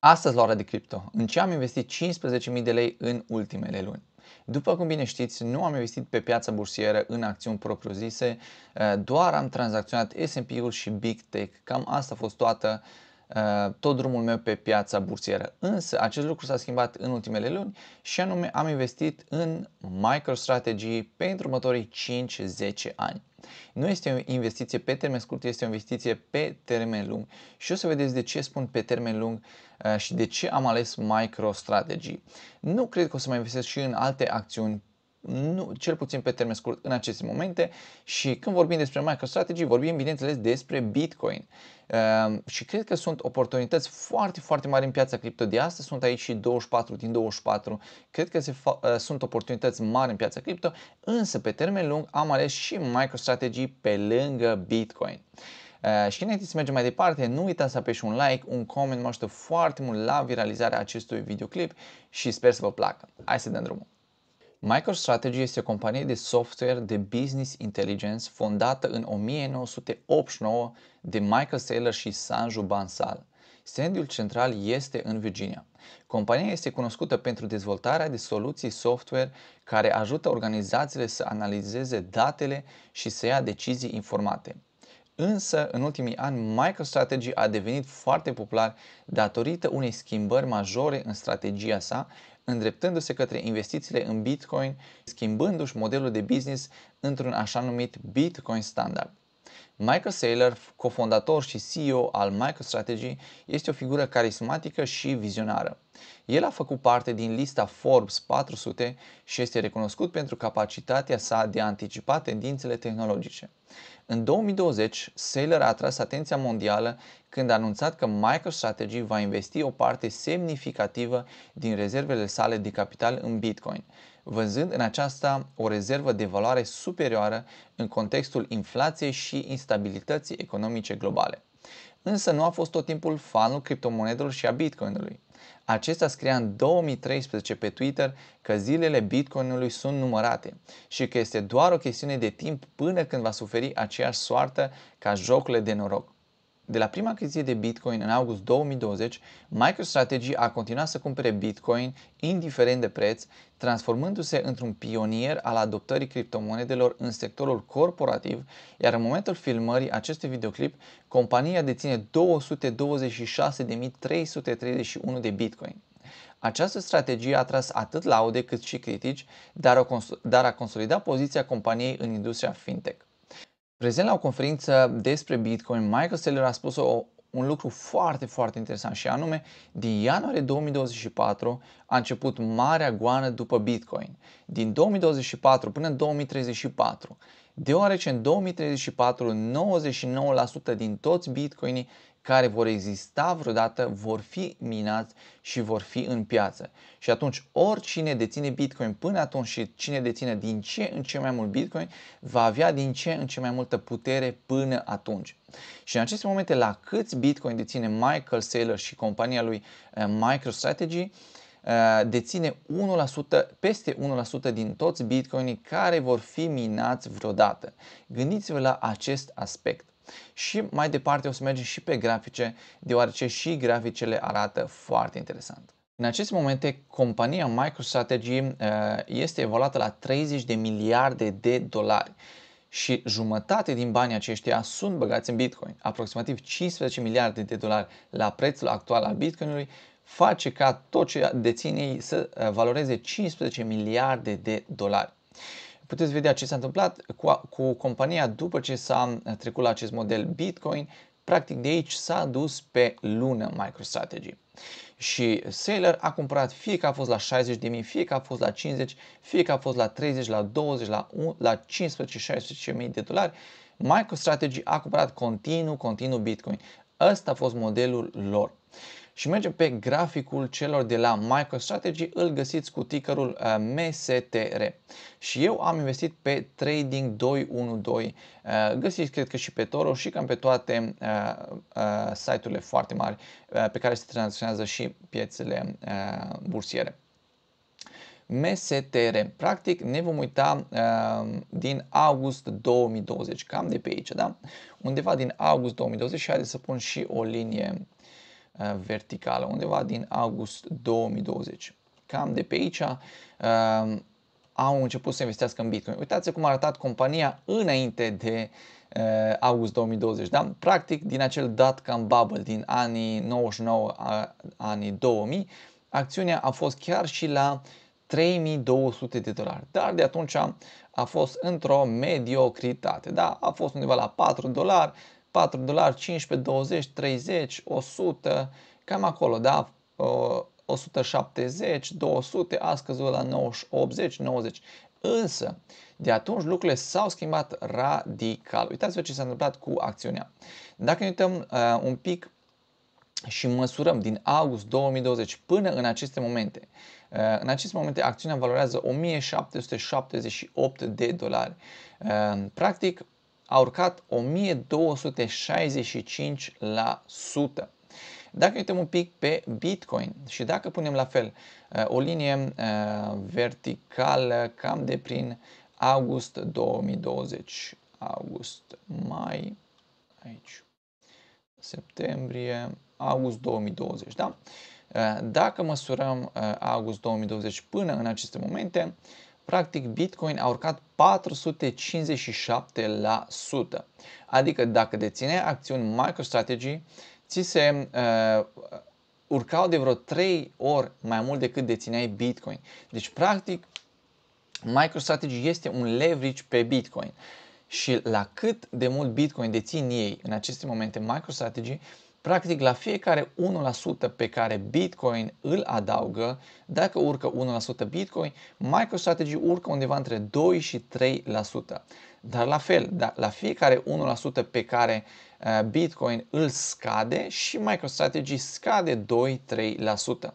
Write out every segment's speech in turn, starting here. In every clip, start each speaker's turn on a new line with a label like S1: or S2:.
S1: Astăzi ora de cripto, în ce am investit 15.000 de lei în ultimele luni. După cum bine știți, nu am investit pe piața bursieră în acțiuni propriu-zise, doar am tranzacționat S&P-ul și Big Tech. Cam asta a fost toată Uh, tot drumul meu pe piața bursieră. Însă acest lucru s-a schimbat în ultimele luni și anume am investit în MicroStrategy pentru următorii 5-10 ani. Nu este o investiție pe termen scurt, este o investiție pe termen lung. Și o să vedeți de ce spun pe termen lung uh, și de ce am ales MicroStrategy. Nu cred că o să mai investesc și în alte acțiuni nu, cel puțin pe termen scurt în aceste momente și când vorbim despre MicroStrategy vorbim bineînțeles despre Bitcoin uh, și cred că sunt oportunități foarte, foarte mari în piața cripto de astăzi, sunt aici și 24 din 24, cred că se fa- uh, sunt oportunități mari în piața cripto, însă pe termen lung am ales și MicroStrategy pe lângă Bitcoin. Uh, și înainte să mergem mai departe, nu uita să apeși un like, un coment, mă ajută foarte mult la viralizarea acestui videoclip și sper să vă placă. Hai să dăm drumul! MicroStrategy este o companie de software de business intelligence fondată în 1989 de Michael Saylor și Sanju Bansal. Sediul central este în Virginia. Compania este cunoscută pentru dezvoltarea de soluții software care ajută organizațiile să analizeze datele și să ia decizii informate. Însă, în ultimii ani, MicroStrategy a devenit foarte popular datorită unei schimbări majore în strategia sa, îndreptându-se către investițiile în Bitcoin, schimbându-și modelul de business într-un așa numit Bitcoin Standard. Michael Saylor, cofondator și CEO al MicroStrategy, este o figură carismatică și vizionară. El a făcut parte din lista Forbes 400 și este recunoscut pentru capacitatea sa de a anticipa tendințele tehnologice. În 2020, Saylor a atras atenția mondială când a anunțat că MicroStrategy va investi o parte semnificativă din rezervele sale de capital în Bitcoin – vânzând în aceasta o rezervă de valoare superioară în contextul inflației și instabilității economice globale. Însă nu a fost tot timpul fanul criptomonedelor și a Bitcoinului. Acesta scria în 2013 pe Twitter că zilele Bitcoinului sunt numărate și că este doar o chestiune de timp până când va suferi aceeași soartă ca jocurile de noroc de la prima achiziție de Bitcoin în august 2020, MicroStrategy a continuat să cumpere Bitcoin indiferent de preț, transformându-se într-un pionier al adoptării criptomonedelor în sectorul corporativ, iar în momentul filmării acestui videoclip, compania deține 226.331 de Bitcoin. Această strategie a tras atât laude cât și critici, dar, a consolidat poziția companiei în industria fintech. Prezent la o conferință despre Bitcoin, Michael Saylor a spus o, un lucru foarte, foarte interesant și anume, din ianuarie 2024 a început marea goană după Bitcoin. Din 2024 până în 2034. Deoarece în 2034 99% din toți bitcoinii care vor exista vreodată vor fi minați și vor fi în piață. Și atunci oricine deține Bitcoin până atunci și cine deține din ce în ce mai mult Bitcoin va avea din ce în ce mai multă putere până atunci. Și în aceste momente la câți Bitcoin deține Michael Saylor și compania lui eh, MicroStrategy, eh, deține 1%, peste 1% din toți bitcoinii care vor fi minați vreodată. Gândiți-vă la acest aspect. Și mai departe o să mergem și pe grafice, deoarece și graficele arată foarte interesant. În aceste momente, compania MicroStrategy uh, este evaluată la 30 de miliarde de dolari și jumătate din banii aceștia sunt băgați în Bitcoin. Aproximativ 15 miliarde de dolari la prețul actual al Bitcoinului face ca tot ce deține ei să uh, valoreze 15 miliarde de dolari puteți vedea ce s-a întâmplat cu, cu compania după ce s-a trecut la acest model Bitcoin. Practic de aici s-a dus pe lună MicroStrategy. Și Sailor a cumpărat fie că a fost la 60 de mii, fie că a fost la 50, fie că a fost la 30, la 20, la, 1, la 15-16 mii de dolari. MicroStrategy a cumpărat continuu, continuu Bitcoin. Ăsta a fost modelul lor și mergem pe graficul celor de la MicroStrategy, îl găsiți cu tickerul uh, MSTR. Și eu am investit pe Trading 212, uh, găsiți cred că și pe Toro și cam pe toate uh, site-urile foarte mari pe care se tranzacționează și piețele bursiere. MSTR. Practic ne vom uita uh, din august 2020, cam de pe aici, da? Undeva din august 2020 și haideți să pun și o linie Uh, verticală, undeva din august 2020. Cam de pe aici uh, au început să investească în Bitcoin. Uitați cum a arătat compania înainte de uh, august 2020, da? Practic, din acel dat cam bubble din anii 99, anii 2000, acțiunea a fost chiar și la 3200 de dolari, dar de atunci a fost într-o mediocritate, da? A fost undeva la 4 dolari, 4 dolari, 15, 20, 30, 100, cam acolo, da? 170, 200, a scăzut la 90, 80, 90. Însă, de atunci lucrurile s-au schimbat radical. Uitați-vă ce s-a întâmplat cu acțiunea. Dacă ne uităm uh, un pic și măsurăm din august 2020 până în aceste momente, uh, în aceste momente acțiunea valorează 1778 de dolari. Uh, practic, a urcat 1265 la Dacă uităm un pic pe Bitcoin și dacă punem la fel uh, o linie uh, verticală cam de prin august 2020, august, mai, aici, septembrie, august 2020, da? Uh, dacă măsurăm august 2020 până în aceste momente, practic Bitcoin a urcat 457%. Adică dacă deține acțiuni MicroStrategy, ți se uh, urcau de vreo 3 ori mai mult decât dețineai Bitcoin. Deci practic MicroStrategy este un leverage pe Bitcoin. Și la cât de mult Bitcoin dețin ei în aceste momente MicroStrategy, Practic, la fiecare 1% pe care Bitcoin îl adaugă, dacă urcă 1% Bitcoin, MicroStrategy urcă undeva între 2 și 3%. Dar la fel, da, la fiecare 1% pe care eh, Bitcoin îl scade și MicroStrategy scade 2-3%.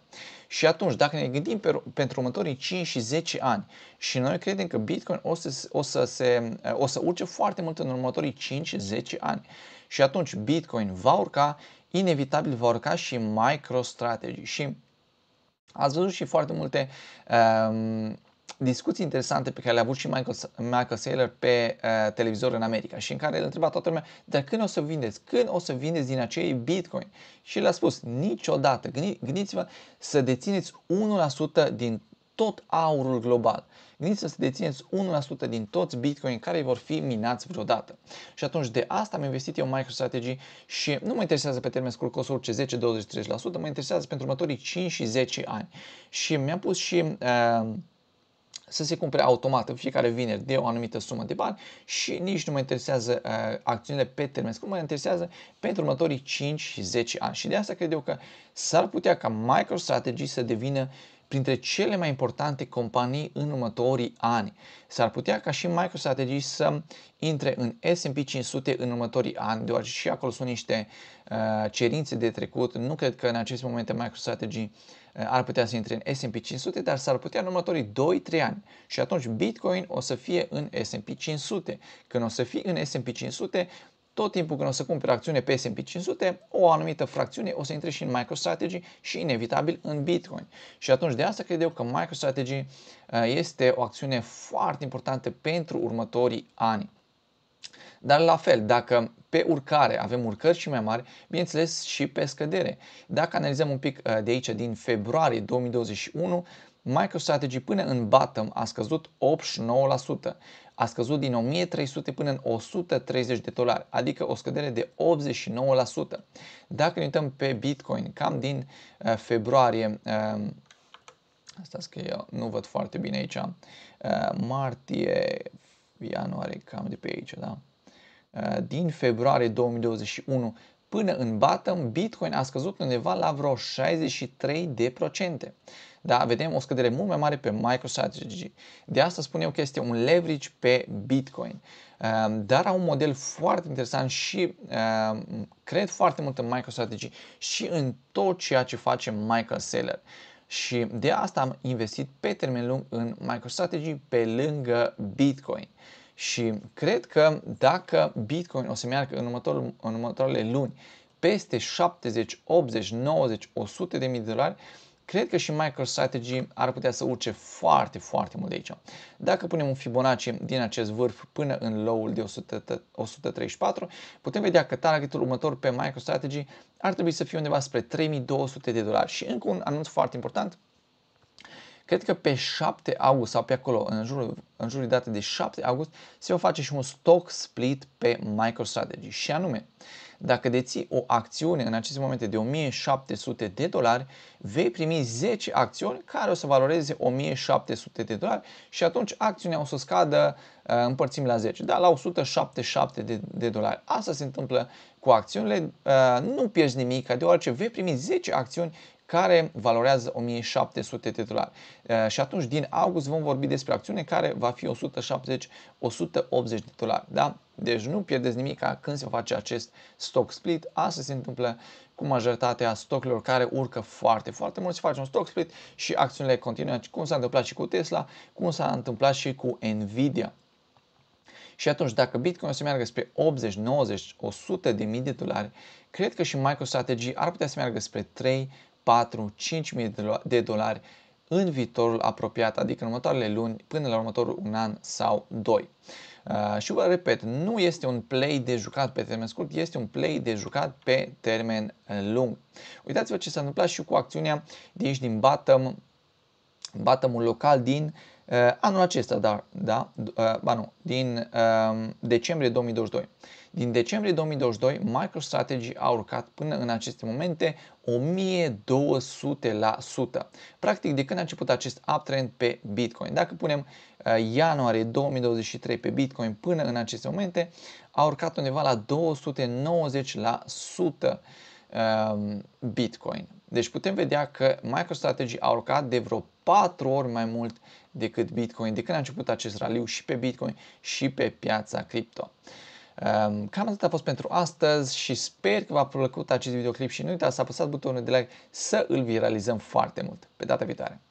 S1: Și atunci, dacă ne gândim pe, pentru următorii 5 și 10 ani și noi credem că Bitcoin o să, o să, se, eh, o să urce foarte mult în următorii 5-10 ani și atunci Bitcoin va urca, inevitabil vor ca și MicroStrategy. Și ați văzut și foarte multe um, discuții interesante pe care le-a avut și Michael, Michael Saylor pe uh, eh, televizor în America și în care l-a întrebat toată lumea, dar când o să vindeți? Când o să vindeți din acei Bitcoin? Și le-a spus, niciodată. gândiți-vă să dețineți 1% din tot aurul global. gândiți să dețineți 1% din toți bitcoin care vor fi minați vreodată. Și atunci de asta am investit eu în MicroStrategy și nu mă interesează pe termen scurt costul ce 10, 20, 30%, mă interesează pentru următorii 5 și 10 ani. Și mi-am pus și uh, să se cumpere automat în fiecare vineri de o anumită sumă de bani și nici nu mă interesează uh, acțiunile pe termen scurt, mă interesează pentru următorii 5 și 10 ani. Și de asta cred eu că s-ar putea ca MicroStrategy să devină printre cele mai importante companii în următorii ani. S-ar putea ca și MicroStrategy să intre în S&P 500 în următorii ani, deoarece și acolo sunt niște uh, cerințe de trecut. Nu cred că în aceste momente MicroStrategy uh, ar putea să intre în S&P 500, dar s-ar putea în următorii 2-3 ani. Și atunci Bitcoin o să fie în S&P 500. Când o să fie în S&P 500, tot timpul când o să cumpere acțiune pe S&P 500, o anumită fracțiune o să intre și în MicroStrategy și inevitabil în Bitcoin. Și atunci de asta cred eu că MicroStrategy uh, este o acțiune foarte importantă pentru următorii ani. Dar la fel, dacă pe urcare avem urcări și mai mari, bineînțeles și pe scădere. Dacă analizăm un pic uh, de aici din februarie 2021, MicroStrategy până în bottom a scăzut 89%, a scăzut din 1300 până în 130 de dolari, adică o scădere de 89%. Dacă ne uităm pe Bitcoin, cam din uh, februarie, uh, asta că eu nu văd foarte bine aici, uh, martie, ianuarie, cam de pe aici, da? Uh, din februarie 2021 Până în bottom, Bitcoin a scăzut undeva la vreo 63%. Da, vedem o scădere mult mai mare pe MicroStrategy. De asta spun eu că este un leverage pe Bitcoin. Ehm, dar au un model foarte interesant și ehm, cred foarte mult în MicroStrategy și în tot ceea ce face Michael Saylor și de asta am investit pe termen lung în MicroStrategy pe lângă Bitcoin. Și cred că dacă Bitcoin o să meargă în, următorul, în următoarele luni peste 70, 80, 90, 100 de mii de dolari, cred că și MicroStrategy ar putea să urce foarte, foarte mult de aici. Dacă punem un Fibonacci din acest vârf până în low-ul de 100, 134, putem vedea că targetul următor pe MicroStrategy ar trebui să fie undeva spre 3200 de dolari. Și încă un anunț foarte important, Cred că pe 7 august sau pe acolo, în jurul, în jurul date de 7 august, se va face și un stock split pe MicroStrategy. Și anume, dacă deții o acțiune în aceste momente de 1700 de dolari, vei primi 10 acțiuni care o să valoreze 1700 de dolari și atunci acțiunea o să scadă, uh, împărțim la 10, da, la 177 de, de dolari. Asta se întâmplă cu acțiunile, uh, nu pierzi nimic, deoarece vei primi 10 acțiuni care valorează 1700 dolari. Eh, și atunci din august vom vorbi despre acțiune care va fi 170-180 dolari. Da? Deci nu pierdeți nimic când se face acest stock split. Asta se întâmplă cu majoritatea stocurilor care urcă foarte, foarte mult. Se face un stock split și acțiunile continuă, cum s-a întâmplat și cu Tesla, cum s-a întâmplat și cu Nvidia. Și atunci, dacă Bitcoin o să meargă spre 80, 90, 100 de mii de dolari, cred că și MicroStrategy ar putea să meargă spre 3 4-5.000 de dolari în viitorul apropiat, adică în următoarele luni până la următorul un an sau doi. Uh, și vă repet, nu este un play de jucat pe termen scurt, este un play de jucat pe termen lung. Uitați-vă ce s-a întâmplat și cu acțiunea de aici din bottom, bottomul local din uh, Eh, anul acesta, da, da eh, ba nu, din ehm, decembrie 2022. Din decembrie 2022, MicroStrategy a urcat până în aceste momente 1200%. Practic, de când a început acest uptrend pe Bitcoin. Dacă punem eh, ianuarie 2023 pe Bitcoin până în aceste momente, a urcat undeva la 290%. Um, Bitcoin. Deci putem vedea că MicroStrategy a urcat de vreo 4 ori mai mult decât Bitcoin de când a început acest raliu și pe Bitcoin și pe piața cripto. Um, cam atât a fost pentru astăzi și sper că v-a plăcut acest videoclip și nu uitați să apăsați butonul de like să îl viralizăm foarte mult. Pe data viitoare!